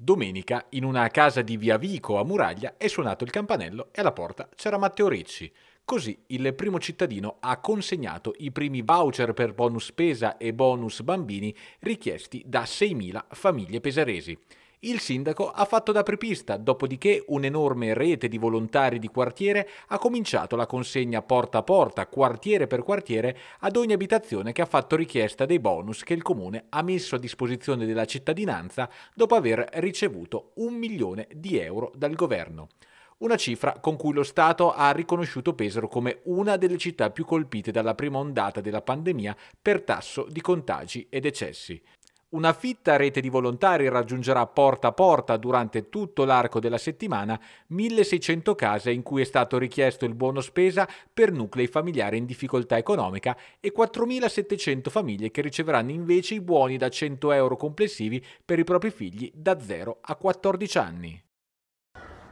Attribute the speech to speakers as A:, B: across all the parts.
A: Domenica, in una casa di via Vico a Muraglia, è suonato il campanello e alla porta c'era Matteo Ricci. Così il primo cittadino ha consegnato i primi voucher per bonus spesa e bonus bambini richiesti da 6.000 famiglie pesaresi. Il sindaco ha fatto da prepista, dopodiché un'enorme rete di volontari di quartiere ha cominciato la consegna porta a porta, quartiere per quartiere, ad ogni abitazione che ha fatto richiesta dei bonus che il comune ha messo a disposizione della cittadinanza dopo aver ricevuto un milione di euro dal governo una cifra con cui lo Stato ha riconosciuto Pesaro come una delle città più colpite dalla prima ondata della pandemia per tasso di contagi e decessi. Una fitta rete di volontari raggiungerà porta a porta durante tutto l'arco della settimana 1600 case in cui è stato richiesto il buono spesa per nuclei familiari in difficoltà economica e 4700 famiglie che riceveranno invece i buoni da 100 euro complessivi per i propri figli da 0 a 14 anni.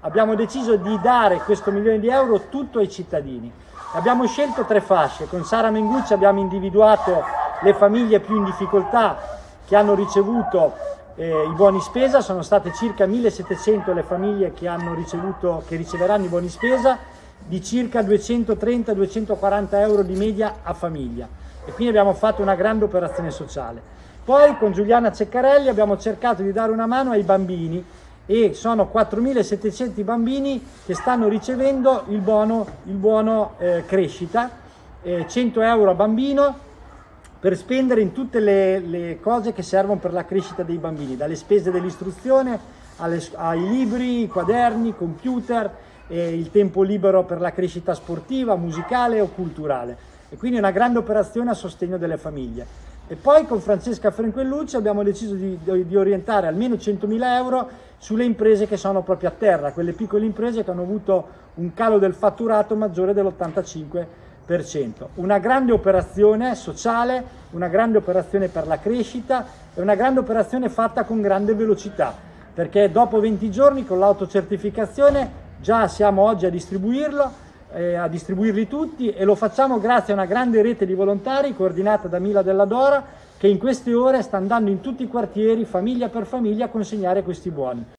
A: Abbiamo deciso di dare
B: questo milione di euro tutto ai cittadini. Abbiamo scelto tre fasce, con Sara Mengucci abbiamo individuato le famiglie più in difficoltà che hanno ricevuto eh, i buoni spesa, sono state circa 1700 le famiglie che, ricevuto, che riceveranno i buoni spesa di circa 230-240 euro di media a famiglia e quindi abbiamo fatto una grande operazione sociale. Poi con Giuliana Ceccarelli abbiamo cercato di dare una mano ai bambini e sono 4.700 bambini che stanno ricevendo il buono, il buono eh, crescita, eh, 100 euro a bambino, per spendere in tutte le, le cose che servono per la crescita dei bambini, dalle spese dell'istruzione alle, ai libri, i quaderni, i computer, eh, il tempo libero per la crescita sportiva, musicale o culturale. E quindi è una grande operazione a sostegno delle famiglie. E poi con Francesca Franquellucci abbiamo deciso di, di orientare almeno 100.000 euro sulle imprese che sono proprio a terra, quelle piccole imprese che hanno avuto un calo del fatturato maggiore dell'85%. Una grande operazione sociale, una grande operazione per la crescita e una grande operazione fatta con grande velocità, perché dopo 20 giorni con l'autocertificazione già siamo oggi a distribuirlo, eh, a distribuirli tutti e lo facciamo grazie a una grande rete di volontari coordinata da Mila della Dora che in queste ore sta andando in tutti i quartieri, famiglia per famiglia, a consegnare questi buoni.